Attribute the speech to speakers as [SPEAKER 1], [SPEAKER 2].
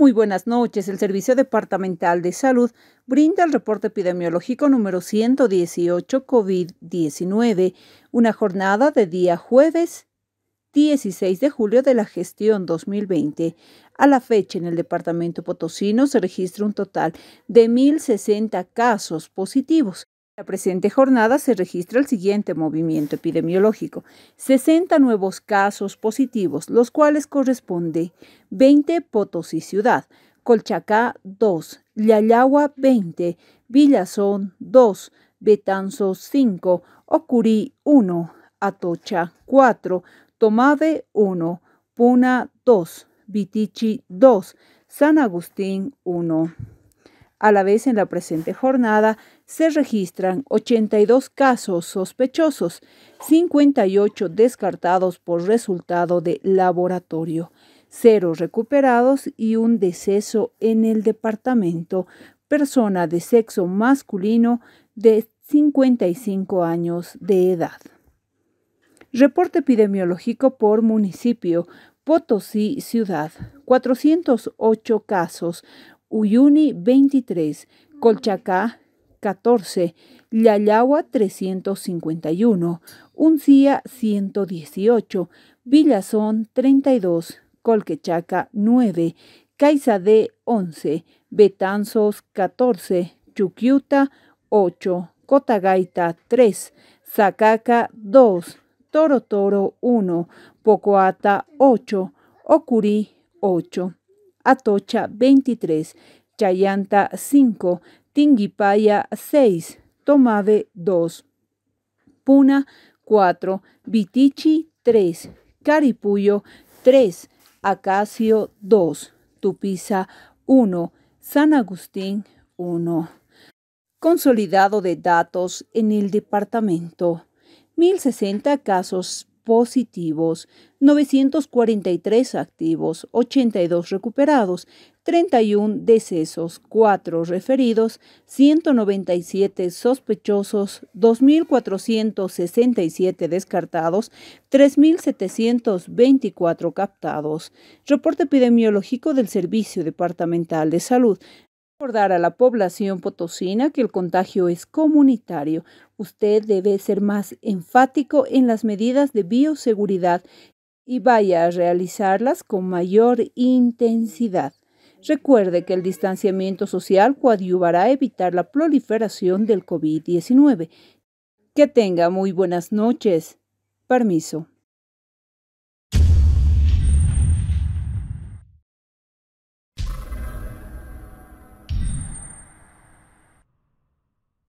[SPEAKER 1] Muy buenas noches. El Servicio Departamental de Salud brinda el reporte epidemiológico número 118 COVID-19, una jornada de día jueves 16 de julio de la gestión 2020. A la fecha en el departamento potosino se registra un total de 1.060 casos positivos en La presente jornada se registra el siguiente movimiento epidemiológico. 60 nuevos casos positivos, los cuales corresponde 20 Potosí Ciudad, Colchacá 2, Yayagua 20, Villazón 2, Betanzos 5, Ocurí 1, Atocha 4, Tomave 1, Puna 2, Vitichi 2, San Agustín 1. A la vez, en la presente jornada se registran 82 casos sospechosos, 58 descartados por resultado de laboratorio, 0 recuperados y un deceso en el departamento. Persona de sexo masculino de 55 años de edad. Reporte epidemiológico por municipio. Potosí Ciudad, 408 casos, Uyuni 23, Colchacá 14, Yayagua 351, Uncía 118, Villazón 32, Colquechaca 9, de 11, Betanzos 14, Chuquiuta 8, Cotagaita 3, Zacaca 2, Toro Toro 1, Pocoata 8, Ocurí 8. Atocha 23, Chayanta 5, Tinguipaya 6, Tomave 2, Puna 4, Vitichi 3, Caripuyo 3, Acacio 2, Tupiza 1, San Agustín 1. Consolidado de datos en el departamento. 1060 casos positivos, 943 activos, 82 recuperados, 31 decesos, 4 referidos, 197 sospechosos, 2.467 descartados, 3.724 captados. Reporte epidemiológico del Servicio Departamental de Salud. Recordar a la población potosina que el contagio es comunitario. Usted debe ser más enfático en las medidas de bioseguridad y vaya a realizarlas con mayor intensidad. Recuerde que el distanciamiento social coadyuvará a evitar la proliferación del COVID-19. Que tenga muy buenas noches. Permiso.